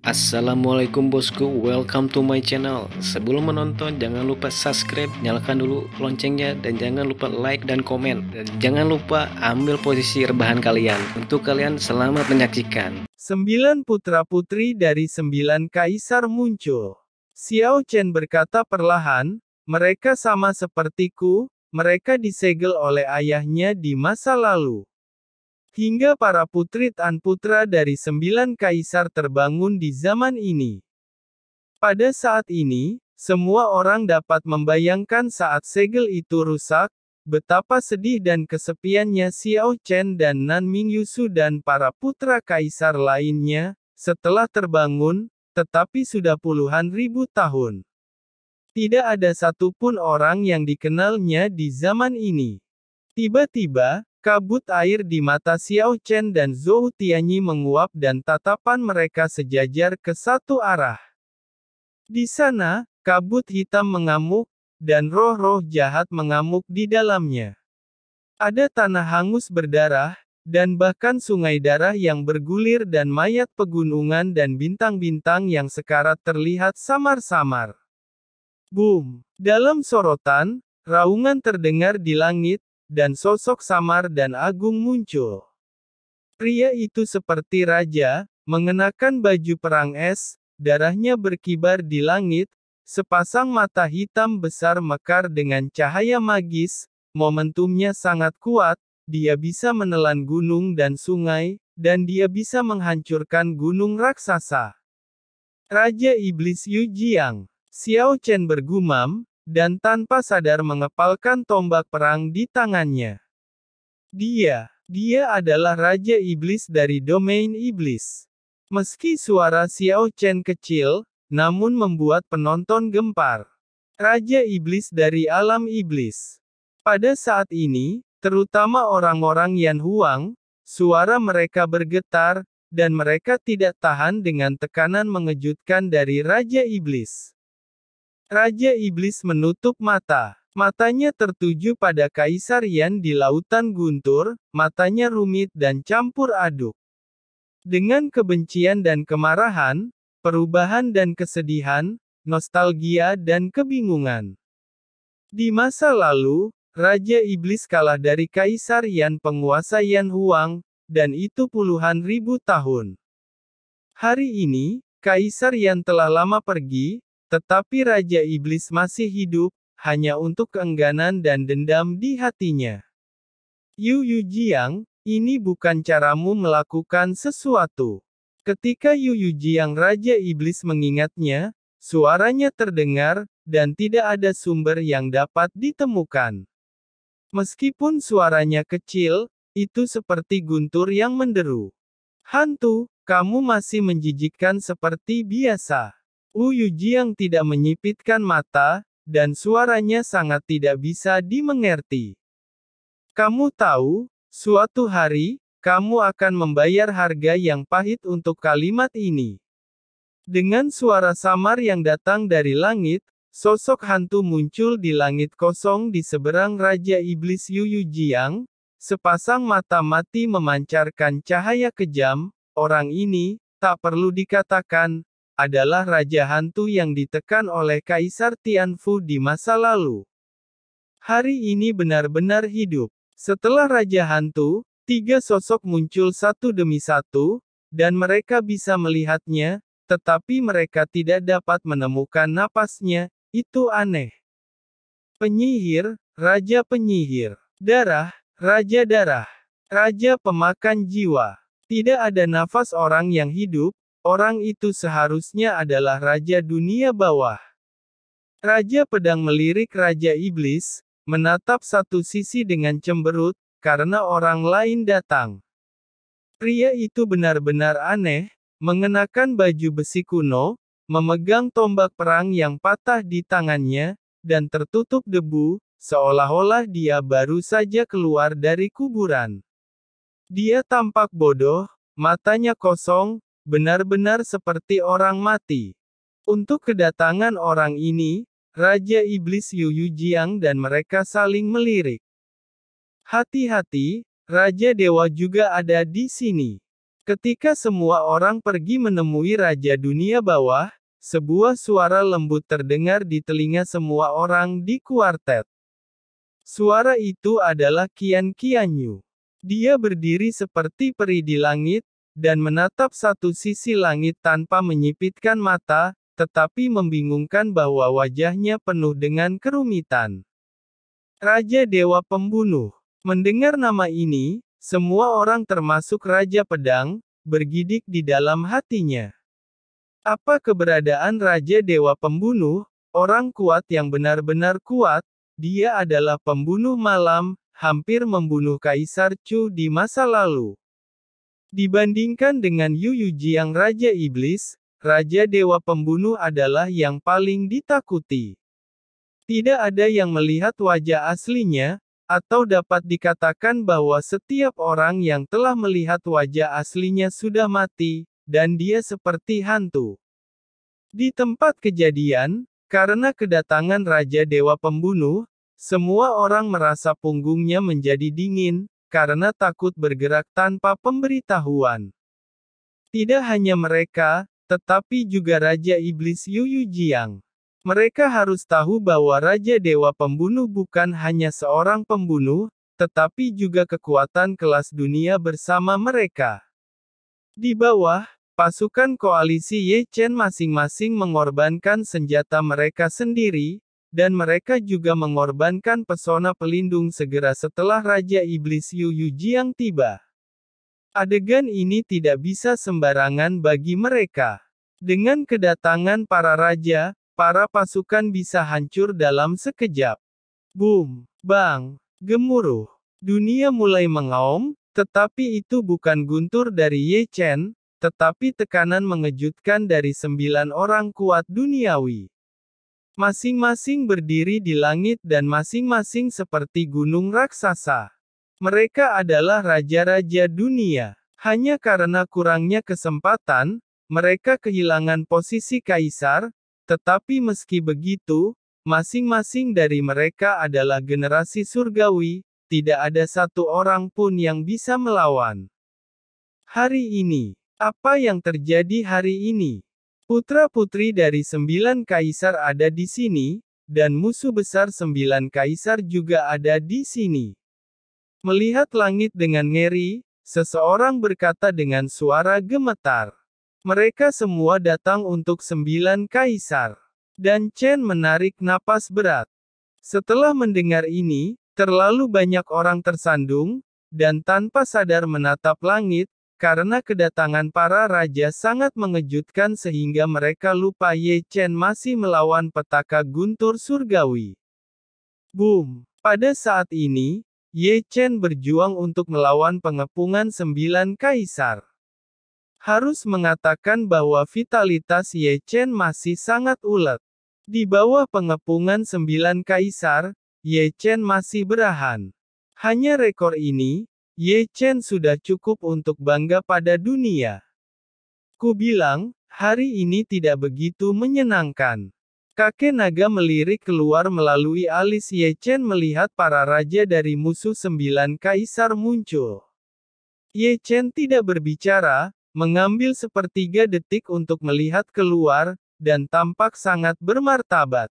Assalamualaikum bosku, welcome to my channel Sebelum menonton jangan lupa subscribe, nyalakan dulu loncengnya Dan jangan lupa like dan komen Dan jangan lupa ambil posisi rebahan kalian Untuk kalian selamat menyaksikan Sembilan putra putri dari sembilan kaisar muncul Xiao Chen berkata perlahan Mereka sama sepertiku, mereka disegel oleh ayahnya di masa lalu Hingga para putri dan putra dari sembilan kaisar terbangun di zaman ini. Pada saat ini, semua orang dapat membayangkan saat segel itu rusak, betapa sedih dan kesepiannya Xiao Chen dan Nan Ming Yusu dan para putra kaisar lainnya, setelah terbangun, tetapi sudah puluhan ribu tahun. Tidak ada satupun orang yang dikenalnya di zaman ini. Tiba-tiba, Kabut air di mata Xiao Chen dan Zhou Tianyi menguap dan tatapan mereka sejajar ke satu arah. Di sana, kabut hitam mengamuk, dan roh-roh jahat mengamuk di dalamnya. Ada tanah hangus berdarah, dan bahkan sungai darah yang bergulir dan mayat pegunungan dan bintang-bintang yang sekarat terlihat samar-samar. Boom! Dalam sorotan, raungan terdengar di langit, dan sosok samar dan agung muncul. Pria itu seperti raja, mengenakan baju perang es, darahnya berkibar di langit, sepasang mata hitam besar mekar dengan cahaya magis, momentumnya sangat kuat, dia bisa menelan gunung dan sungai, dan dia bisa menghancurkan gunung raksasa. Raja Iblis Yu Jiang, Xiao Chen bergumam, dan tanpa sadar mengepalkan tombak perang di tangannya. Dia, dia adalah Raja Iblis dari domain Iblis. Meski suara Xiao Chen kecil, namun membuat penonton gempar. Raja Iblis dari alam Iblis. Pada saat ini, terutama orang-orang Yan Huang, suara mereka bergetar, dan mereka tidak tahan dengan tekanan mengejutkan dari Raja Iblis. Raja Iblis menutup mata. Matanya tertuju pada Kaisar Yan di lautan guntur, matanya rumit dan campur aduk. Dengan kebencian dan kemarahan, perubahan dan kesedihan, nostalgia dan kebingungan. Di masa lalu, Raja Iblis kalah dari Kaisar Yan penguasa Yan Huang, dan itu puluhan ribu tahun. Hari ini, Kaisar Yan telah lama pergi, tetapi Raja Iblis masih hidup, hanya untuk keengganan dan dendam di hatinya. Yu Yu Jiang, ini bukan caramu melakukan sesuatu. Ketika Yu Yu Jiang Raja Iblis mengingatnya, suaranya terdengar, dan tidak ada sumber yang dapat ditemukan. Meskipun suaranya kecil, itu seperti guntur yang menderu. Hantu, kamu masih menjijikkan seperti biasa. Uyuji yang tidak menyipitkan mata, dan suaranya sangat tidak bisa dimengerti. Kamu tahu, suatu hari, kamu akan membayar harga yang pahit untuk kalimat ini. Dengan suara samar yang datang dari langit, sosok hantu muncul di langit kosong di seberang Raja Iblis Yu Yu sepasang mata mati memancarkan cahaya kejam, orang ini, tak perlu dikatakan, adalah raja hantu yang ditekan oleh Kaisar Tianfu di masa lalu. Hari ini benar-benar hidup. Setelah raja hantu, tiga sosok muncul satu demi satu, dan mereka bisa melihatnya, tetapi mereka tidak dapat menemukan napasnya, itu aneh. Penyihir, Raja Penyihir. Darah, Raja Darah. Raja Pemakan Jiwa. Tidak ada nafas orang yang hidup, Orang itu seharusnya adalah raja dunia bawah. Raja pedang melirik raja iblis, menatap satu sisi dengan cemberut, karena orang lain datang. Pria itu benar-benar aneh, mengenakan baju besi kuno, memegang tombak perang yang patah di tangannya, dan tertutup debu, seolah-olah dia baru saja keluar dari kuburan. Dia tampak bodoh, matanya kosong, benar-benar seperti orang mati. Untuk kedatangan orang ini, Raja Iblis Yu Yu Jiang dan mereka saling melirik. Hati-hati, Raja Dewa juga ada di sini. Ketika semua orang pergi menemui Raja Dunia Bawah, sebuah suara lembut terdengar di telinga semua orang di kuartet. Suara itu adalah Kian Kianyu. Dia berdiri seperti peri di langit, dan menatap satu sisi langit tanpa menyipitkan mata, tetapi membingungkan bahwa wajahnya penuh dengan kerumitan. Raja Dewa Pembunuh Mendengar nama ini, semua orang termasuk Raja Pedang, bergidik di dalam hatinya. Apa keberadaan Raja Dewa Pembunuh, orang kuat yang benar-benar kuat, dia adalah pembunuh malam, hampir membunuh Kaisar Chu di masa lalu. Dibandingkan dengan Yu Yuji yang Raja Iblis, Raja Dewa Pembunuh adalah yang paling ditakuti. Tidak ada yang melihat wajah aslinya, atau dapat dikatakan bahwa setiap orang yang telah melihat wajah aslinya sudah mati, dan dia seperti hantu. Di tempat kejadian, karena kedatangan Raja Dewa Pembunuh, semua orang merasa punggungnya menjadi dingin, karena takut bergerak tanpa pemberitahuan. Tidak hanya mereka, tetapi juga Raja Iblis Yu Jiang. Mereka harus tahu bahwa Raja Dewa Pembunuh bukan hanya seorang pembunuh, tetapi juga kekuatan kelas dunia bersama mereka. Di bawah, pasukan koalisi Ye Chen masing-masing mengorbankan senjata mereka sendiri, dan mereka juga mengorbankan pesona pelindung segera setelah Raja Iblis Yu Yu Jiang tiba. Adegan ini tidak bisa sembarangan bagi mereka. Dengan kedatangan para raja, para pasukan bisa hancur dalam sekejap. Boom, bang, gemuruh. Dunia mulai mengaum, tetapi itu bukan guntur dari Ye Chen, tetapi tekanan mengejutkan dari sembilan orang kuat duniawi. Masing-masing berdiri di langit dan masing-masing seperti gunung raksasa. Mereka adalah raja-raja dunia. Hanya karena kurangnya kesempatan, mereka kehilangan posisi kaisar, tetapi meski begitu, masing-masing dari mereka adalah generasi surgawi, tidak ada satu orang pun yang bisa melawan. Hari ini, apa yang terjadi hari ini? Putra-putri dari sembilan kaisar ada di sini, dan musuh besar sembilan kaisar juga ada di sini. Melihat langit dengan ngeri, seseorang berkata dengan suara gemetar. Mereka semua datang untuk sembilan kaisar. Dan Chen menarik napas berat. Setelah mendengar ini, terlalu banyak orang tersandung, dan tanpa sadar menatap langit, karena kedatangan para raja sangat mengejutkan sehingga mereka lupa Ye Chen masih melawan petaka Guntur Surgawi. Boom! Pada saat ini, Ye Chen berjuang untuk melawan pengepungan sembilan kaisar. Harus mengatakan bahwa vitalitas Ye Chen masih sangat ulet. Di bawah pengepungan sembilan kaisar, Ye Chen masih berahan. Hanya rekor ini, Ye Chen sudah cukup untuk bangga pada dunia. Ku bilang, hari ini tidak begitu menyenangkan. Kakek naga melirik keluar melalui alis Ye Chen melihat para raja dari musuh sembilan kaisar muncul. Ye Chen tidak berbicara, mengambil sepertiga detik untuk melihat keluar, dan tampak sangat bermartabat.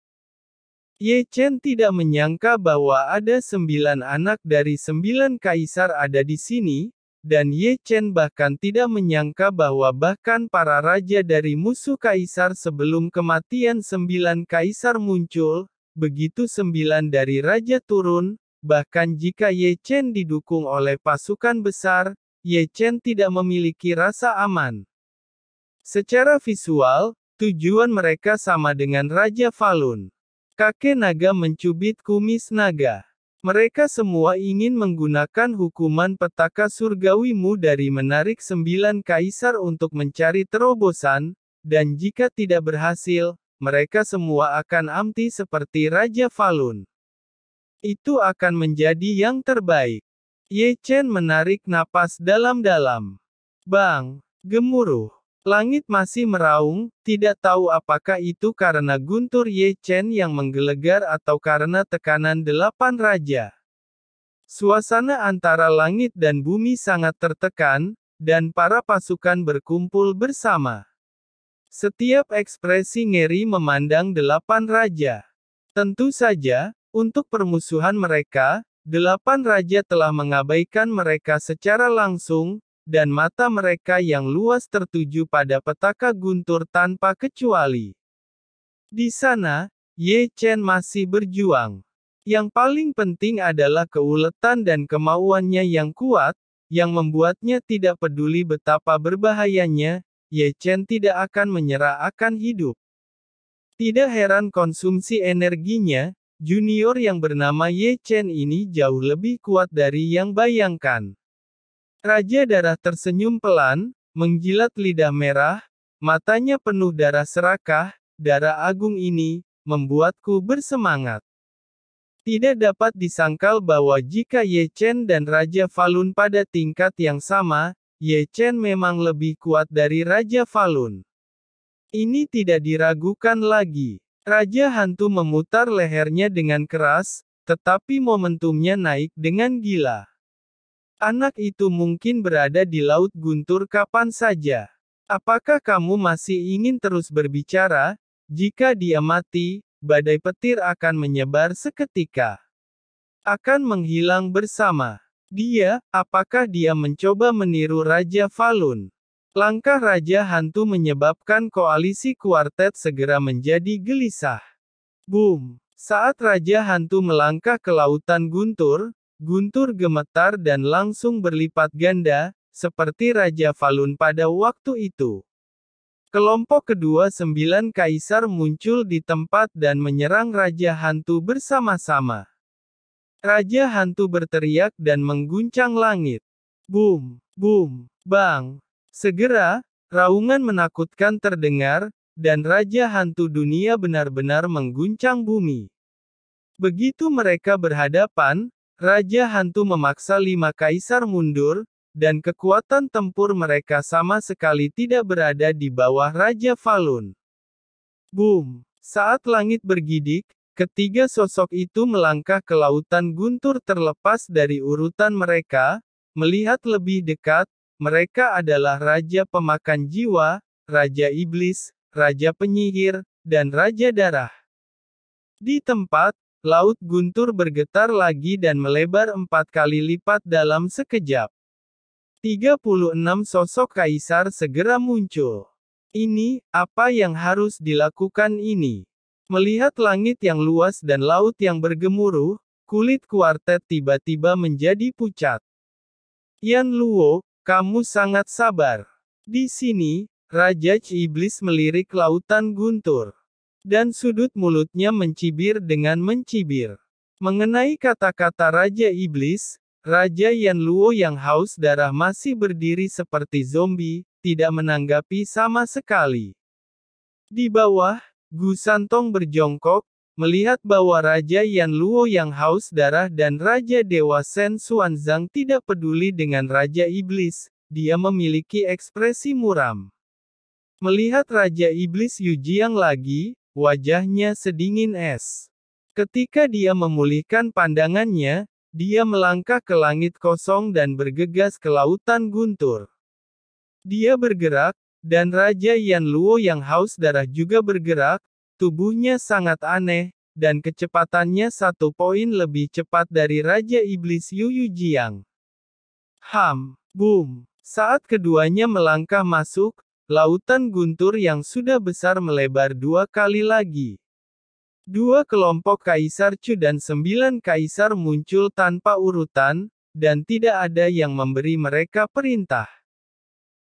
Ye Chen tidak menyangka bahwa ada sembilan anak dari sembilan kaisar ada di sini, dan Ye Chen bahkan tidak menyangka bahwa bahkan para raja dari musuh kaisar sebelum kematian sembilan kaisar muncul, begitu sembilan dari raja turun, bahkan jika Ye Chen didukung oleh pasukan besar, Ye Chen tidak memiliki rasa aman. Secara visual, tujuan mereka sama dengan Raja Falun. Kakek naga mencubit kumis naga. Mereka semua ingin menggunakan hukuman petaka surgawimu dari menarik sembilan kaisar untuk mencari terobosan, dan jika tidak berhasil, mereka semua akan amti seperti Raja Falun. Itu akan menjadi yang terbaik. Ye Chen menarik napas dalam-dalam. Bang, gemuruh. Langit masih meraung, tidak tahu apakah itu karena guntur Ye Chen yang menggelegar atau karena tekanan delapan raja. Suasana antara langit dan bumi sangat tertekan, dan para pasukan berkumpul bersama. Setiap ekspresi ngeri memandang delapan raja. Tentu saja, untuk permusuhan mereka, delapan raja telah mengabaikan mereka secara langsung, dan mata mereka yang luas tertuju pada petaka guntur tanpa kecuali. Di sana, Ye Chen masih berjuang. Yang paling penting adalah keuletan dan kemauannya yang kuat, yang membuatnya tidak peduli betapa berbahayanya, Ye Chen tidak akan menyerah akan hidup. Tidak heran konsumsi energinya, junior yang bernama Ye Chen ini jauh lebih kuat dari yang bayangkan. Raja darah tersenyum pelan, menggilat lidah merah, matanya penuh darah serakah, darah agung ini, membuatku bersemangat. Tidak dapat disangkal bahwa jika Ye Chen dan Raja Falun pada tingkat yang sama, Ye Chen memang lebih kuat dari Raja Falun. Ini tidak diragukan lagi. Raja Hantu memutar lehernya dengan keras, tetapi momentumnya naik dengan gila. Anak itu mungkin berada di laut guntur kapan saja. Apakah kamu masih ingin terus berbicara? Jika dia mati, badai petir akan menyebar seketika. Akan menghilang bersama. Dia, apakah dia mencoba meniru Raja Falun? Langkah Raja Hantu menyebabkan koalisi kuartet segera menjadi gelisah. Boom! Saat Raja Hantu melangkah ke lautan guntur, Guntur gemetar dan langsung berlipat ganda, seperti Raja Falun pada waktu itu. Kelompok kedua sembilan kaisar muncul di tempat dan menyerang Raja Hantu bersama-sama. Raja Hantu berteriak dan mengguncang langit. Boom, boom, bang. Segera, raungan menakutkan terdengar, dan Raja Hantu dunia benar-benar mengguncang bumi. Begitu mereka berhadapan, Raja Hantu memaksa lima kaisar mundur, dan kekuatan tempur mereka sama sekali tidak berada di bawah Raja Falun. Boom! Saat langit bergidik, ketiga sosok itu melangkah ke lautan guntur terlepas dari urutan mereka, melihat lebih dekat, mereka adalah Raja Pemakan Jiwa, Raja Iblis, Raja Penyihir, dan Raja Darah. Di tempat, Laut guntur bergetar lagi dan melebar empat kali lipat dalam sekejap. 36 sosok kaisar segera muncul. Ini, apa yang harus dilakukan ini? Melihat langit yang luas dan laut yang bergemuruh, kulit kuartet tiba-tiba menjadi pucat. Yan Luo, kamu sangat sabar. Di sini, Raja Iblis melirik lautan guntur. Dan sudut mulutnya mencibir dengan mencibir. Mengenai kata-kata Raja Iblis, Raja Yan Luo yang haus darah masih berdiri seperti zombie, tidak menanggapi sama sekali. Di bawah, Gu Santong berjongkok, melihat bahwa Raja Yan Luo yang haus darah dan Raja Dewa Sen Xuanzang tidak peduli dengan Raja Iblis, dia memiliki ekspresi muram. Melihat Raja Iblis Yu Jiang lagi, Wajahnya sedingin es. Ketika dia memulihkan pandangannya, dia melangkah ke langit kosong dan bergegas ke lautan guntur. Dia bergerak, dan Raja Yan Luo yang haus darah juga bergerak, tubuhnya sangat aneh, dan kecepatannya satu poin lebih cepat dari Raja Iblis Yu Yu Jiang. Ham, boom. Saat keduanya melangkah masuk, Lautan guntur yang sudah besar melebar dua kali lagi. Dua kelompok Kaisar Chu dan sembilan kaisar muncul tanpa urutan, dan tidak ada yang memberi mereka perintah.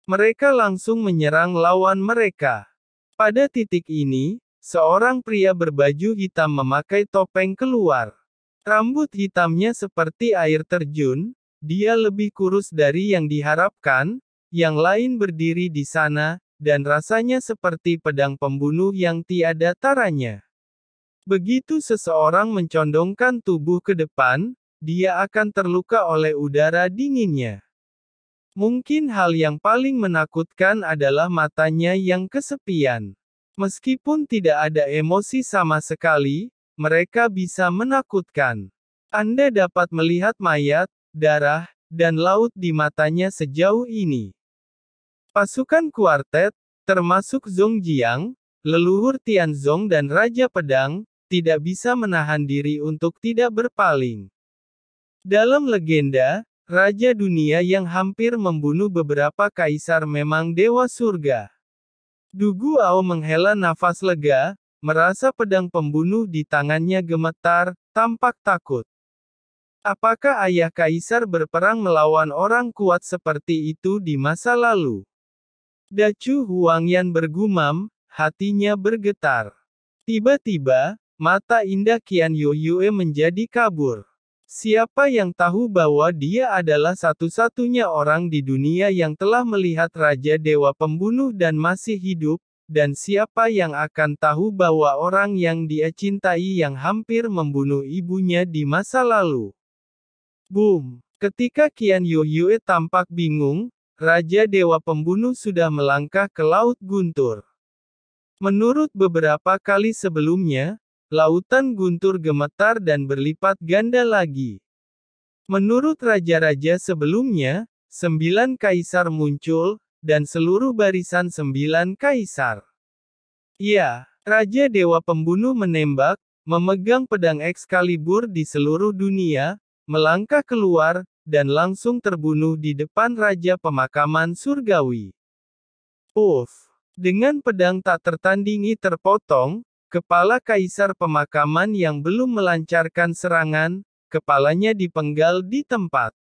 Mereka langsung menyerang lawan mereka. Pada titik ini, seorang pria berbaju hitam memakai topeng keluar. Rambut hitamnya seperti air terjun, dia lebih kurus dari yang diharapkan, yang lain berdiri di sana, dan rasanya seperti pedang pembunuh yang tiada taranya. Begitu seseorang mencondongkan tubuh ke depan, dia akan terluka oleh udara dinginnya. Mungkin hal yang paling menakutkan adalah matanya yang kesepian. Meskipun tidak ada emosi sama sekali, mereka bisa menakutkan. Anda dapat melihat mayat, darah, dan laut di matanya sejauh ini. Pasukan kuartet, termasuk Zong Jiang, leluhur Tianzong dan Raja Pedang, tidak bisa menahan diri untuk tidak berpaling. Dalam legenda, Raja dunia yang hampir membunuh beberapa kaisar memang dewa surga. Dugu Ao menghela nafas lega, merasa pedang pembunuh di tangannya gemetar, tampak takut. Apakah ayah kaisar berperang melawan orang kuat seperti itu di masa lalu? Dacu Huangyan bergumam, hatinya bergetar. Tiba-tiba, mata indah Qian Yuyue menjadi kabur. Siapa yang tahu bahwa dia adalah satu-satunya orang di dunia yang telah melihat Raja Dewa Pembunuh dan masih hidup, dan siapa yang akan tahu bahwa orang yang dia cintai yang hampir membunuh ibunya di masa lalu. Boom! Ketika Qian Yuyue tampak bingung, Raja Dewa Pembunuh sudah melangkah ke Laut Guntur. Menurut beberapa kali sebelumnya, lautan Guntur gemetar dan berlipat ganda lagi. Menurut raja-raja sebelumnya, sembilan kaisar muncul, dan seluruh barisan sembilan kaisar. Ya, Raja Dewa Pembunuh menembak, memegang pedang ekskalibur di seluruh dunia, melangkah keluar, dan langsung terbunuh di depan Raja Pemakaman Surgawi. Uff! Dengan pedang tak tertandingi terpotong, kepala kaisar pemakaman yang belum melancarkan serangan, kepalanya dipenggal di tempat.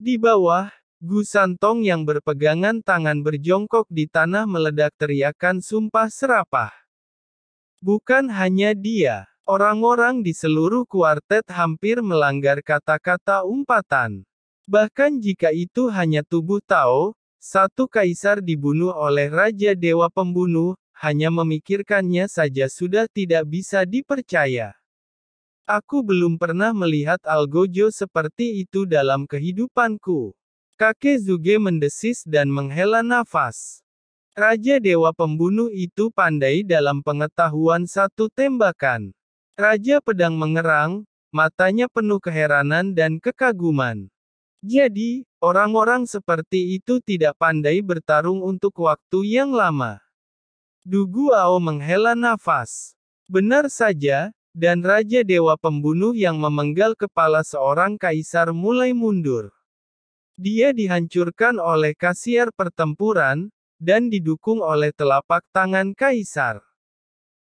Di bawah, Gu Santong yang berpegangan tangan berjongkok di tanah meledak teriakan sumpah serapah. Bukan hanya dia. Orang-orang di seluruh kuartet hampir melanggar kata-kata umpatan. Bahkan jika itu hanya tubuh Tao, satu kaisar dibunuh oleh Raja Dewa Pembunuh, hanya memikirkannya saja sudah tidak bisa dipercaya. Aku belum pernah melihat Algojo seperti itu dalam kehidupanku. Kakek Zuge mendesis dan menghela nafas. Raja Dewa Pembunuh itu pandai dalam pengetahuan satu tembakan. Raja Pedang mengerang, matanya penuh keheranan dan kekaguman. Jadi, orang-orang seperti itu tidak pandai bertarung untuk waktu yang lama. Dugu Ao menghela nafas. Benar saja, dan Raja Dewa Pembunuh yang memenggal kepala seorang kaisar mulai mundur. Dia dihancurkan oleh kasiar pertempuran, dan didukung oleh telapak tangan kaisar.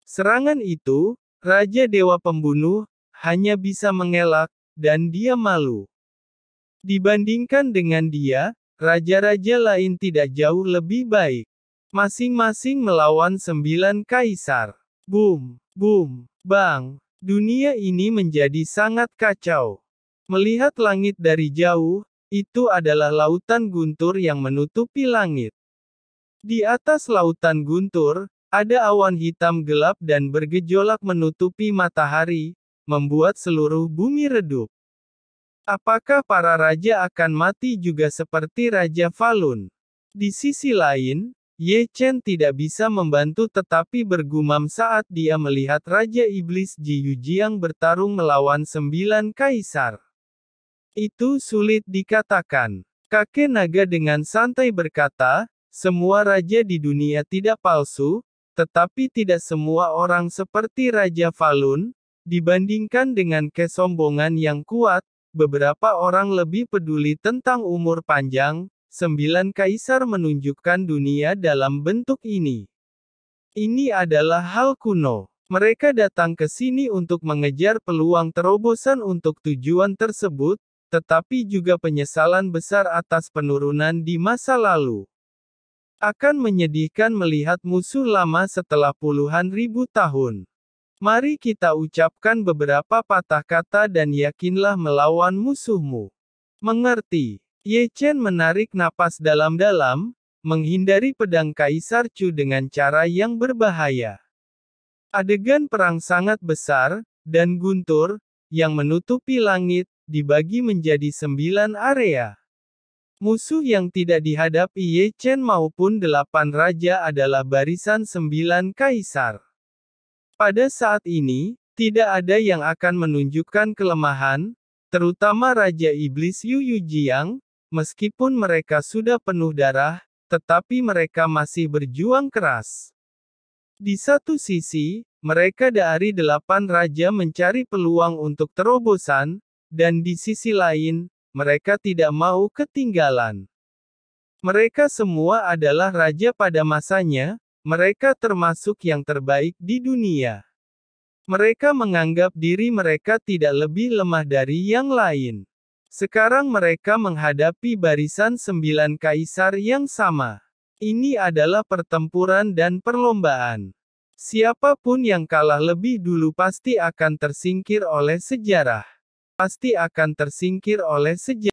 Serangan itu, Raja Dewa Pembunuh, hanya bisa mengelak, dan dia malu. Dibandingkan dengan dia, raja-raja lain tidak jauh lebih baik. Masing-masing melawan sembilan kaisar. Boom, boom, bang, dunia ini menjadi sangat kacau. Melihat langit dari jauh, itu adalah lautan guntur yang menutupi langit. Di atas lautan guntur, ada awan hitam gelap dan bergejolak menutupi matahari, membuat seluruh bumi redup. Apakah para raja akan mati juga seperti Raja Falun? Di sisi lain, Ye Chen tidak bisa membantu tetapi bergumam saat dia melihat Raja Iblis Ji Yujiang bertarung melawan sembilan kaisar. Itu sulit dikatakan. Kakek naga dengan santai berkata, semua raja di dunia tidak palsu, tetapi tidak semua orang seperti Raja Falun, dibandingkan dengan kesombongan yang kuat, beberapa orang lebih peduli tentang umur panjang, sembilan kaisar menunjukkan dunia dalam bentuk ini. Ini adalah hal kuno. Mereka datang ke sini untuk mengejar peluang terobosan untuk tujuan tersebut, tetapi juga penyesalan besar atas penurunan di masa lalu. Akan menyedihkan melihat musuh lama setelah puluhan ribu tahun. Mari kita ucapkan beberapa patah kata dan yakinlah melawan musuhmu. Mengerti, Ye Chen menarik napas dalam-dalam, menghindari pedang Kaisar Chu dengan cara yang berbahaya. Adegan perang sangat besar, dan guntur, yang menutupi langit, dibagi menjadi sembilan area. Musuh yang tidak dihadapi Ye Chen maupun delapan raja adalah barisan sembilan kaisar. Pada saat ini, tidak ada yang akan menunjukkan kelemahan, terutama Raja Iblis Yu Yu Jiang, meskipun mereka sudah penuh darah, tetapi mereka masih berjuang keras. Di satu sisi, mereka dari delapan raja mencari peluang untuk terobosan, dan di sisi lain, mereka tidak mau ketinggalan. Mereka semua adalah raja pada masanya, mereka termasuk yang terbaik di dunia. Mereka menganggap diri mereka tidak lebih lemah dari yang lain. Sekarang mereka menghadapi barisan sembilan kaisar yang sama. Ini adalah pertempuran dan perlombaan. Siapapun yang kalah lebih dulu pasti akan tersingkir oleh sejarah pasti akan tersingkir oleh sejarah.